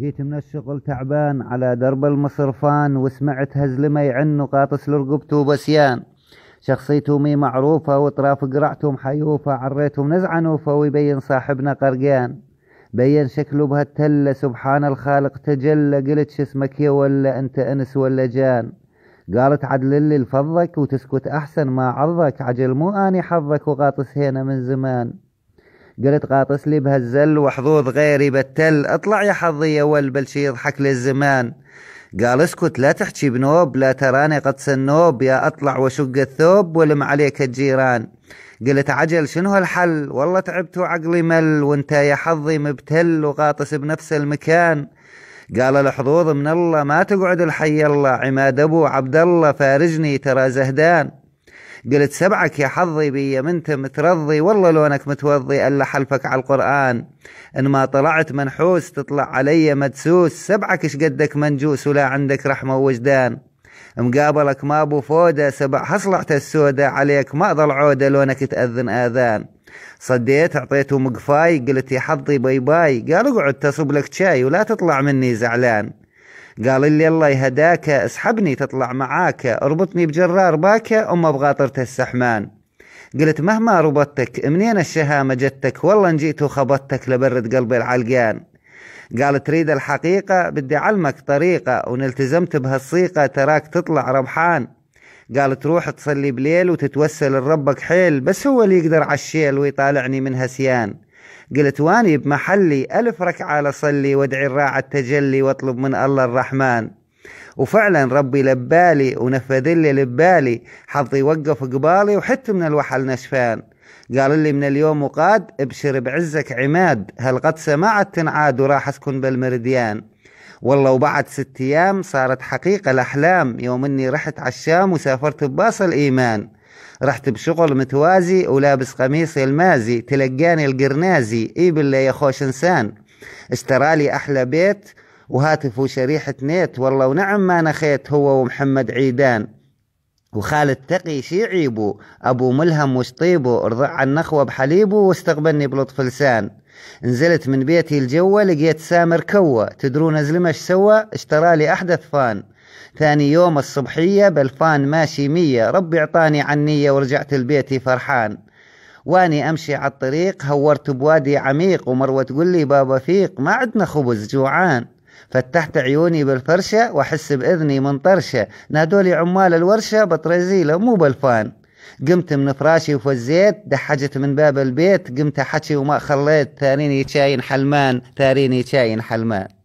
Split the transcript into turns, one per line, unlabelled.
جيت من الشغل تعبان على درب المصرفان وسمعت هزلمة يعن وقاطس لرقبته وبسيان شخصيته مي معروفة وطراف قرعته محيوفة عريته نوفه ويبين صاحبنا قرقان بين شكله بهالتلة سبحان الخالق تجلى قلت شو اسمك يا ولا انت انس ولا جان قالت عدل اللي لفظك وتسكت احسن ما عرضك عجل مو اني حظك وغاطس هنا من زمان قلت قاطس لي بهالزل وحظوظ غيري بتل اطلع يا حظي يا ولبل شي يضحك للزمان قال اسكت لا تحكي بنوب لا تراني قد سنوب يا اطلع وشق الثوب ولم عليك الجيران قلت عجل شنو هالحل والله تعبت وعقلي مل وانت يا حظي مبتل وغاطس بنفس المكان قال الحظوظ من الله ما تقعد الحي الله عماد ابو عبد الله فارجني ترى زهدان قلت سبعك يا حظي بي منت مترضي والله لونك متوضي ألا حلفك على القرآن إن ما طلعت منحوس تطلع علي مدسوس سبعك ايش قدك منجوس ولا عندك رحمة ووجدان مقابلك ما ابو فوده سبع حصلعت السودة عليك ما ضل عوده لونك تاذن اذان صديت اعطيته مقفاي قلت يا حظي باي باي قال اقعد تصب لك شاي ولا تطلع مني زعلان قال لي الله يهداك اسحبني تطلع معاك اربطني بجرار باكة أما بغاطرته السحمان قلت مهما ربطتك منين الشهامة جتك والله ان جيت وخبطتك لبرد قلبي العلقان قال تريد الحقيقة بدي علمك طريقة وإن التزمت بهالصيقة تراك تطلع ربحان قال تروح تصلي بليل وتتوسل لربك حيل بس هو اللي يقدر عالشيل ويطالعني من هسيان قلت واني بمحلي ألف ركعة لصلي وادعي الراعة التجلي واطلب من الله الرحمن وفعلا ربي لبالي ونفذ لي لبالي حظي وقف قبالي وحتى من الوحل نشفان قال لي من اليوم وقاد ابشر بعزك عماد هل قد سمعت تنعاد وراح اسكن بالمرديان والله وبعد ست ايام صارت حقيقة الاحلام يوم اني رحت عالشام وسافرت بباص الايمان رحت بشغل متوازي ولابس قميصي المازي تلقاني القرنازي اي بالله يا خوش انسان اشترالي احلى بيت وهاتف وشريحة نيت والله ونعم ما نخيت هو ومحمد عيدان وخالد تقي شي عيبو أبو ملهم وش طيبو ارضع عن نخوة بحليبو واستقبلني بلطف لسان نزلت من بيتي الجوة لقيت سامر كوة تدرون ازلمش سوى اشترى لي أحدث فان ثاني يوم الصبحية بلفان ماشي مية ربي اعطاني عنية ورجعت لبيتي فرحان واني امشي على الطريق هورت بوادي عميق ومروة تقول لي بابا فيق ما عندنا خبز جوعان فتحت عيوني بالفرشة واحس باذني من طرشة نادولي عمال الورشة بطرزيلة مو بلفان قمت من فراشي وفزيت دحجت من باب البيت قمت حكي وما خليت ثاريني شاين حلمان ثاريني شاين حلمان